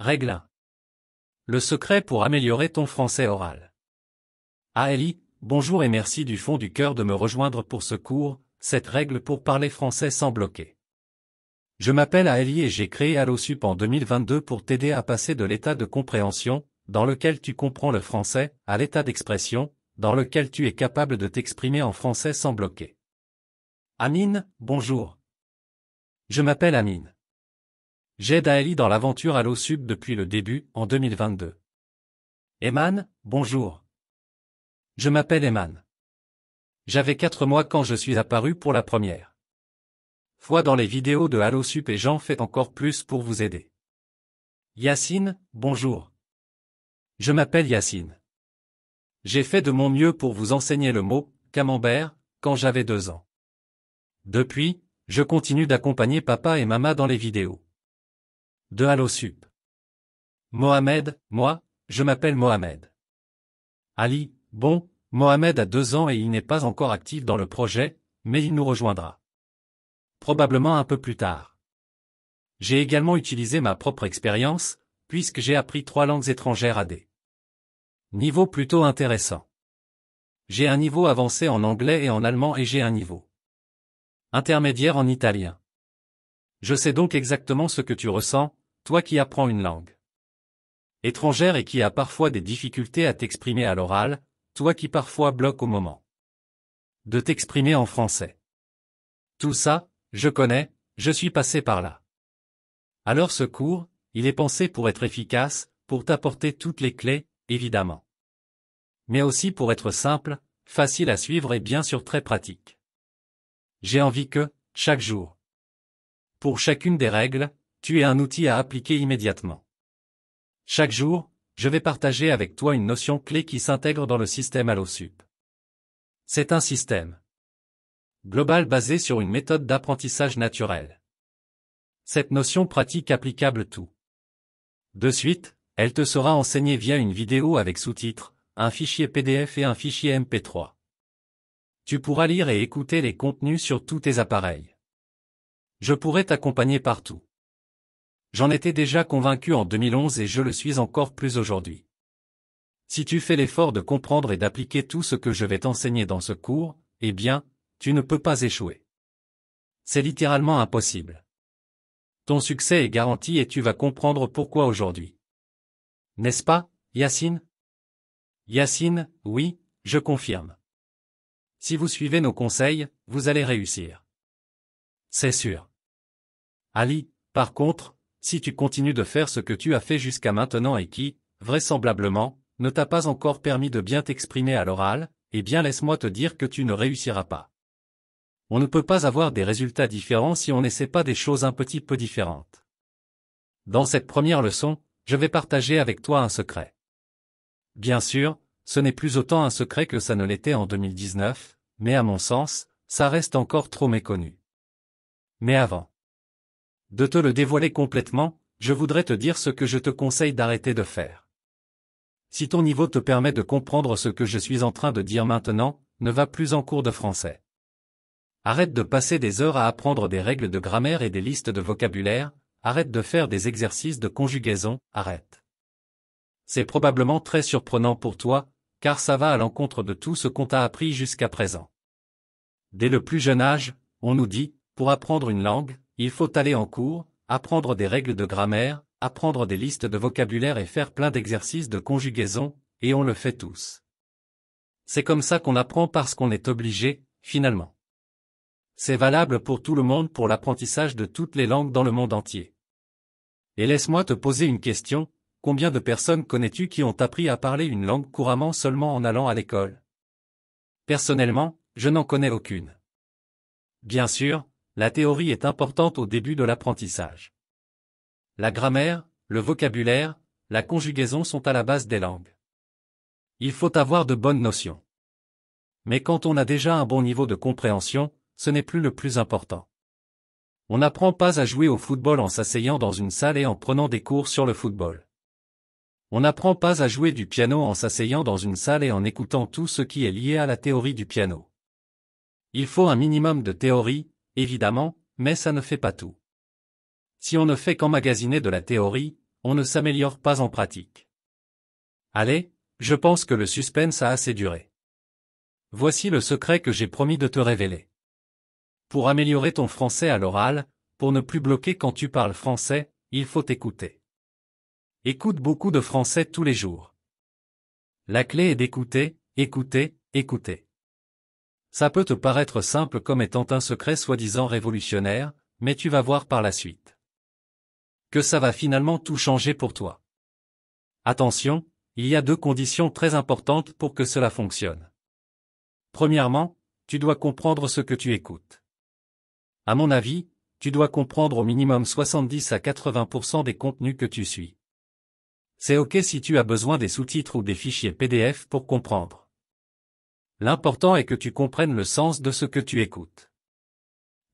Règle 1. Le secret pour améliorer ton français oral. Aélie, bonjour et merci du fond du cœur de me rejoindre pour ce cours, cette règle pour parler français sans bloquer. Je m'appelle Aélie et j'ai créé AlloSup en 2022 pour t'aider à passer de l'état de compréhension, dans lequel tu comprends le français, à l'état d'expression, dans lequel tu es capable de t'exprimer en français sans bloquer. Amine, bonjour. Je m'appelle Amine. J'aide Ali dans l'aventure à Sup depuis le début, en 2022. Eman, bonjour. Je m'appelle Eman. J'avais 4 mois quand je suis apparu pour la première fois dans les vidéos de Halo Sup et j'en fais encore plus pour vous aider. Yacine, bonjour. Je m'appelle Yacine. J'ai fait de mon mieux pour vous enseigner le mot camembert quand j'avais deux ans. Depuis, je continue d'accompagner papa et maman dans les vidéos de Halosup. Mohamed, moi, je m'appelle Mohamed. Ali, bon, Mohamed a deux ans et il n'est pas encore actif dans le projet, mais il nous rejoindra. Probablement un peu plus tard. J'ai également utilisé ma propre expérience, puisque j'ai appris trois langues étrangères à des niveaux plutôt intéressants. J'ai un niveau avancé en anglais et en allemand et j'ai un niveau intermédiaire en italien. Je sais donc exactement ce que tu ressens, toi qui apprends une langue étrangère et qui a parfois des difficultés à t'exprimer à l'oral, toi qui parfois bloque au moment de t'exprimer en français. Tout ça, je connais, je suis passé par là. Alors ce cours, il est pensé pour être efficace, pour t'apporter toutes les clés, évidemment. Mais aussi pour être simple, facile à suivre et bien sûr très pratique. J'ai envie que, chaque jour, pour chacune des règles, tu es un outil à appliquer immédiatement. Chaque jour, je vais partager avec toi une notion clé qui s'intègre dans le système AlloSup. C'est un système global basé sur une méthode d'apprentissage naturel. Cette notion pratique applicable tout. De suite, elle te sera enseignée via une vidéo avec sous-titres, un fichier PDF et un fichier MP3. Tu pourras lire et écouter les contenus sur tous tes appareils. Je pourrai t'accompagner partout. J'en étais déjà convaincu en 2011 et je le suis encore plus aujourd'hui. Si tu fais l'effort de comprendre et d'appliquer tout ce que je vais t'enseigner dans ce cours, eh bien, tu ne peux pas échouer. C'est littéralement impossible. Ton succès est garanti et tu vas comprendre pourquoi aujourd'hui. N'est-ce pas, Yacine Yacine, oui, je confirme. Si vous suivez nos conseils, vous allez réussir. C'est sûr. Ali, par contre, si tu continues de faire ce que tu as fait jusqu'à maintenant et qui, vraisemblablement, ne t'a pas encore permis de bien t'exprimer à l'oral, eh bien laisse-moi te dire que tu ne réussiras pas. On ne peut pas avoir des résultats différents si on n'essaie pas des choses un petit peu différentes. Dans cette première leçon, je vais partager avec toi un secret. Bien sûr, ce n'est plus autant un secret que ça ne l'était en 2019, mais à mon sens, ça reste encore trop méconnu. Mais avant de te le dévoiler complètement, je voudrais te dire ce que je te conseille d'arrêter de faire. Si ton niveau te permet de comprendre ce que je suis en train de dire maintenant, ne va plus en cours de français. Arrête de passer des heures à apprendre des règles de grammaire et des listes de vocabulaire, arrête de faire des exercices de conjugaison, arrête. C'est probablement très surprenant pour toi, car ça va à l'encontre de tout ce qu'on t'a appris jusqu'à présent. Dès le plus jeune âge, on nous dit, pour apprendre une langue, il faut aller en cours, apprendre des règles de grammaire, apprendre des listes de vocabulaire et faire plein d'exercices de conjugaison, et on le fait tous. C'est comme ça qu'on apprend parce qu'on est obligé, finalement. C'est valable pour tout le monde pour l'apprentissage de toutes les langues dans le monde entier. Et laisse-moi te poser une question, combien de personnes connais-tu qui ont appris à parler une langue couramment seulement en allant à l'école Personnellement, je n'en connais aucune. Bien sûr, la théorie est importante au début de l'apprentissage. La grammaire, le vocabulaire, la conjugaison sont à la base des langues. Il faut avoir de bonnes notions. Mais quand on a déjà un bon niveau de compréhension, ce n'est plus le plus important. On n'apprend pas à jouer au football en s'asseyant dans une salle et en prenant des cours sur le football. On n'apprend pas à jouer du piano en s'asseyant dans une salle et en écoutant tout ce qui est lié à la théorie du piano. Il faut un minimum de théorie, évidemment, mais ça ne fait pas tout. Si on ne fait qu'emmagasiner de la théorie, on ne s'améliore pas en pratique. Allez, je pense que le suspense a assez duré. Voici le secret que j'ai promis de te révéler. Pour améliorer ton français à l'oral, pour ne plus bloquer quand tu parles français, il faut écouter. Écoute beaucoup de français tous les jours. La clé est d'écouter, écouter, écouter. Ça peut te paraître simple comme étant un secret soi-disant révolutionnaire, mais tu vas voir par la suite. Que ça va finalement tout changer pour toi. Attention, il y a deux conditions très importantes pour que cela fonctionne. Premièrement, tu dois comprendre ce que tu écoutes. À mon avis, tu dois comprendre au minimum 70 à 80% des contenus que tu suis. C'est OK si tu as besoin des sous-titres ou des fichiers PDF pour comprendre. L'important est que tu comprennes le sens de ce que tu écoutes.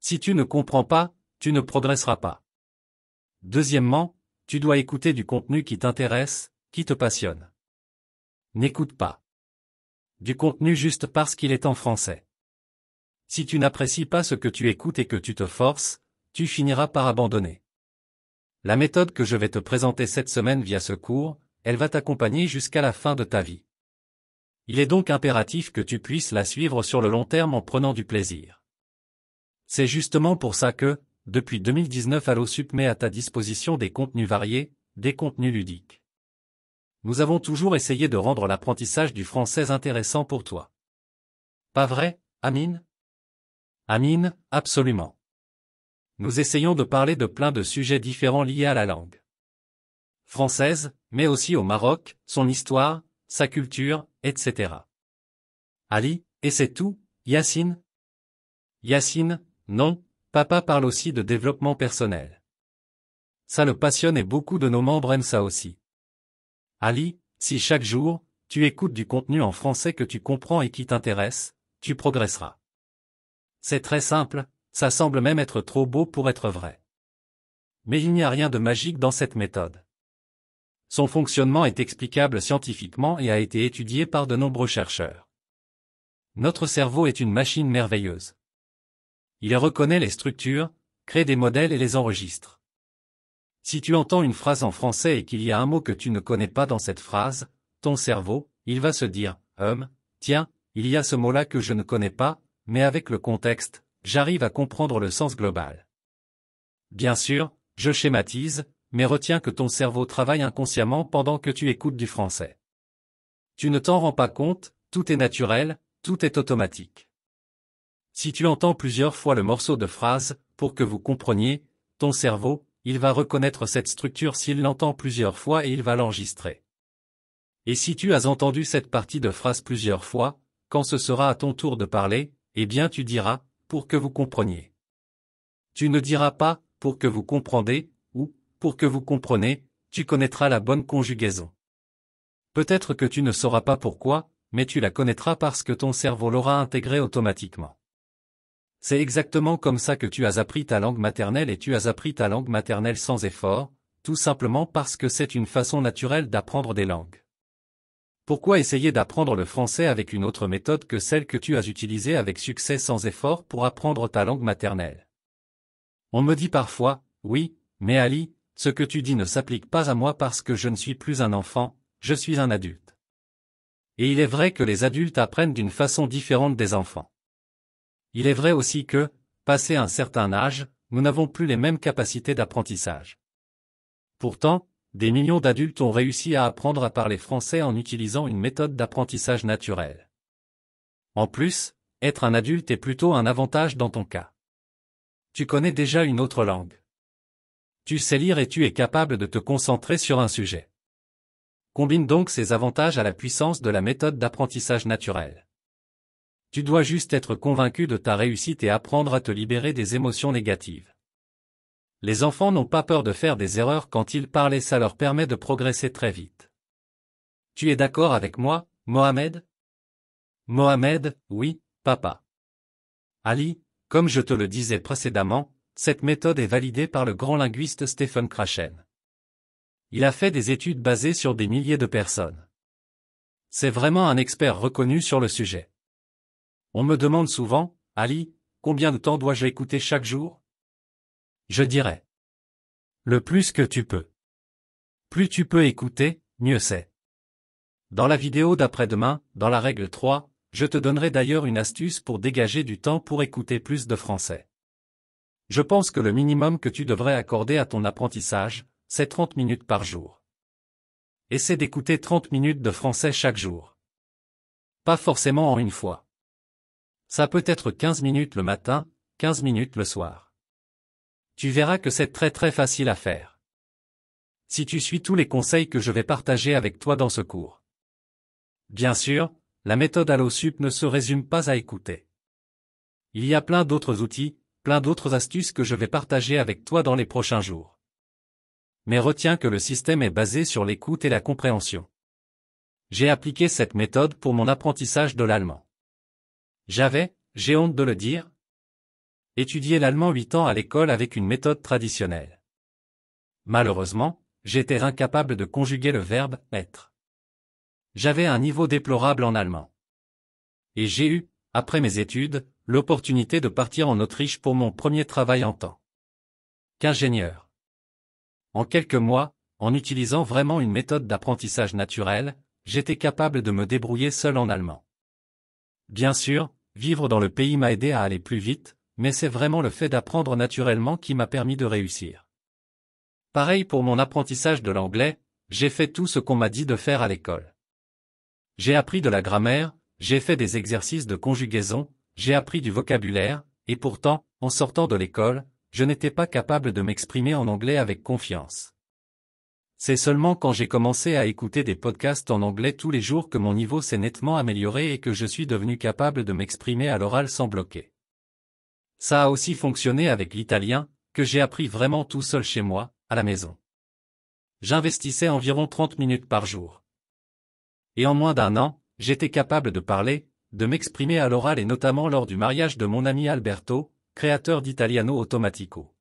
Si tu ne comprends pas, tu ne progresseras pas. Deuxièmement, tu dois écouter du contenu qui t'intéresse, qui te passionne. N'écoute pas du contenu juste parce qu'il est en français. Si tu n'apprécies pas ce que tu écoutes et que tu te forces, tu finiras par abandonner. La méthode que je vais te présenter cette semaine via ce cours, elle va t'accompagner jusqu'à la fin de ta vie. Il est donc impératif que tu puisses la suivre sur le long terme en prenant du plaisir. C'est justement pour ça que, depuis 2019 AlloSup met à ta disposition des contenus variés, des contenus ludiques. Nous avons toujours essayé de rendre l'apprentissage du français intéressant pour toi. Pas vrai, Amine Amine, absolument. Nous essayons de parler de plein de sujets différents liés à la langue française, mais aussi au Maroc, son histoire, sa culture, etc. Ali, et c'est tout, Yacine Yacine, non, papa parle aussi de développement personnel. Ça le passionne et beaucoup de nos membres aiment ça aussi. Ali, si chaque jour, tu écoutes du contenu en français que tu comprends et qui t'intéresse, tu progresseras. C'est très simple, ça semble même être trop beau pour être vrai. Mais il n'y a rien de magique dans cette méthode. Son fonctionnement est explicable scientifiquement et a été étudié par de nombreux chercheurs. Notre cerveau est une machine merveilleuse. Il reconnaît les structures, crée des modèles et les enregistre. Si tu entends une phrase en français et qu'il y a un mot que tu ne connais pas dans cette phrase, ton cerveau, il va se dire, hum, tiens, il y a ce mot-là que je ne connais pas, mais avec le contexte, j'arrive à comprendre le sens global. Bien sûr, je schématise, mais retiens que ton cerveau travaille inconsciemment pendant que tu écoutes du français. Tu ne t'en rends pas compte, tout est naturel, tout est automatique. Si tu entends plusieurs fois le morceau de phrase, pour que vous compreniez, ton cerveau, il va reconnaître cette structure s'il l'entend plusieurs fois et il va l'enregistrer. Et si tu as entendu cette partie de phrase plusieurs fois, quand ce sera à ton tour de parler, eh bien tu diras, pour que vous compreniez. Tu ne diras pas, pour que vous compreniez », pour que vous compreniez, tu connaîtras la bonne conjugaison. Peut-être que tu ne sauras pas pourquoi, mais tu la connaîtras parce que ton cerveau l'aura intégrée automatiquement. C'est exactement comme ça que tu as appris ta langue maternelle et tu as appris ta langue maternelle sans effort, tout simplement parce que c'est une façon naturelle d'apprendre des langues. Pourquoi essayer d'apprendre le français avec une autre méthode que celle que tu as utilisée avec succès sans effort pour apprendre ta langue maternelle On me dit parfois, oui, mais Ali, ce que tu dis ne s'applique pas à moi parce que je ne suis plus un enfant, je suis un adulte. Et il est vrai que les adultes apprennent d'une façon différente des enfants. Il est vrai aussi que, passé un certain âge, nous n'avons plus les mêmes capacités d'apprentissage. Pourtant, des millions d'adultes ont réussi à apprendre à parler français en utilisant une méthode d'apprentissage naturelle. En plus, être un adulte est plutôt un avantage dans ton cas. Tu connais déjà une autre langue. Tu sais lire et tu es capable de te concentrer sur un sujet. Combine donc ces avantages à la puissance de la méthode d'apprentissage naturel. Tu dois juste être convaincu de ta réussite et apprendre à te libérer des émotions négatives. Les enfants n'ont pas peur de faire des erreurs quand ils parlent et ça leur permet de progresser très vite. Tu es d'accord avec moi, Mohamed Mohamed, oui, papa. Ali, comme je te le disais précédemment, cette méthode est validée par le grand linguiste Stephen Krashen. Il a fait des études basées sur des milliers de personnes. C'est vraiment un expert reconnu sur le sujet. On me demande souvent, Ali, combien de temps dois-je écouter chaque jour Je dirais. Le plus que tu peux. Plus tu peux écouter, mieux c'est. Dans la vidéo d'après-demain, dans la règle 3, je te donnerai d'ailleurs une astuce pour dégager du temps pour écouter plus de français. Je pense que le minimum que tu devrais accorder à ton apprentissage, c'est 30 minutes par jour. Essaie d'écouter 30 minutes de français chaque jour. Pas forcément en une fois. Ça peut être 15 minutes le matin, 15 minutes le soir. Tu verras que c'est très très facile à faire. Si tu suis tous les conseils que je vais partager avec toi dans ce cours. Bien sûr, la méthode AlloSup ne se résume pas à écouter. Il y a plein d'autres outils, plein d'autres astuces que je vais partager avec toi dans les prochains jours. Mais retiens que le système est basé sur l'écoute et la compréhension. J'ai appliqué cette méthode pour mon apprentissage de l'allemand. J'avais, j'ai honte de le dire, étudié l'allemand 8 ans à l'école avec une méthode traditionnelle. Malheureusement, j'étais incapable de conjuguer le verbe être. J'avais un niveau déplorable en allemand. Et j'ai eu, après mes études, l'opportunité de partir en Autriche pour mon premier travail en tant qu'ingénieur. En quelques mois, en utilisant vraiment une méthode d'apprentissage naturelle, j'étais capable de me débrouiller seul en allemand. Bien sûr, vivre dans le pays m'a aidé à aller plus vite, mais c'est vraiment le fait d'apprendre naturellement qui m'a permis de réussir. Pareil pour mon apprentissage de l'anglais, j'ai fait tout ce qu'on m'a dit de faire à l'école. J'ai appris de la grammaire, j'ai fait des exercices de conjugaison, j'ai appris du vocabulaire, et pourtant, en sortant de l'école, je n'étais pas capable de m'exprimer en anglais avec confiance. C'est seulement quand j'ai commencé à écouter des podcasts en anglais tous les jours que mon niveau s'est nettement amélioré et que je suis devenu capable de m'exprimer à l'oral sans bloquer. Ça a aussi fonctionné avec l'italien, que j'ai appris vraiment tout seul chez moi, à la maison. J'investissais environ 30 minutes par jour. Et en moins d'un an, J'étais capable de parler, de m'exprimer à l'oral et notamment lors du mariage de mon ami Alberto, créateur d'Italiano Automatico.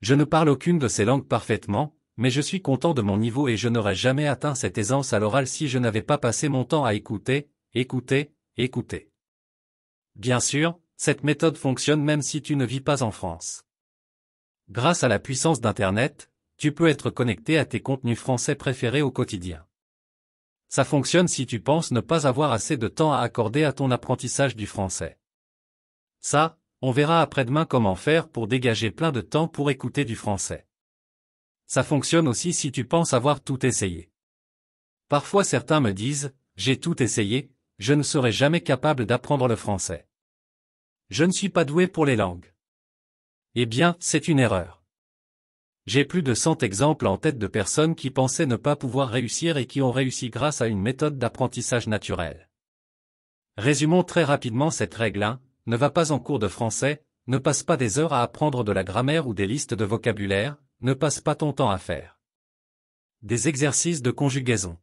Je ne parle aucune de ces langues parfaitement, mais je suis content de mon niveau et je n'aurais jamais atteint cette aisance à l'oral si je n'avais pas passé mon temps à écouter, écouter, écouter. Bien sûr, cette méthode fonctionne même si tu ne vis pas en France. Grâce à la puissance d'Internet, tu peux être connecté à tes contenus français préférés au quotidien. Ça fonctionne si tu penses ne pas avoir assez de temps à accorder à ton apprentissage du français. Ça, on verra après-demain comment faire pour dégager plein de temps pour écouter du français. Ça fonctionne aussi si tu penses avoir tout essayé. Parfois certains me disent, j'ai tout essayé, je ne serai jamais capable d'apprendre le français. Je ne suis pas doué pour les langues. Eh bien, c'est une erreur. J'ai plus de 100 exemples en tête de personnes qui pensaient ne pas pouvoir réussir et qui ont réussi grâce à une méthode d'apprentissage naturel. Résumons très rapidement cette règle 1, ne va pas en cours de français, ne passe pas des heures à apprendre de la grammaire ou des listes de vocabulaire, ne passe pas ton temps à faire. Des exercices de conjugaison.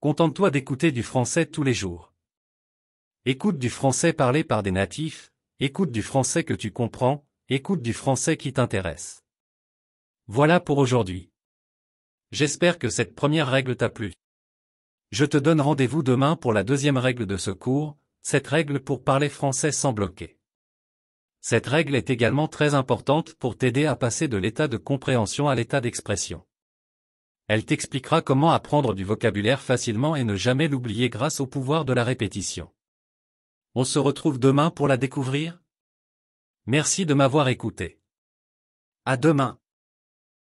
Contente-toi d'écouter du français tous les jours. Écoute du français parlé par des natifs, écoute du français que tu comprends, écoute du français qui t'intéresse. Voilà pour aujourd'hui. J'espère que cette première règle t'a plu. Je te donne rendez-vous demain pour la deuxième règle de ce cours, cette règle pour parler français sans bloquer. Cette règle est également très importante pour t'aider à passer de l'état de compréhension à l'état d'expression. Elle t'expliquera comment apprendre du vocabulaire facilement et ne jamais l'oublier grâce au pouvoir de la répétition. On se retrouve demain pour la découvrir Merci de m'avoir écouté. À demain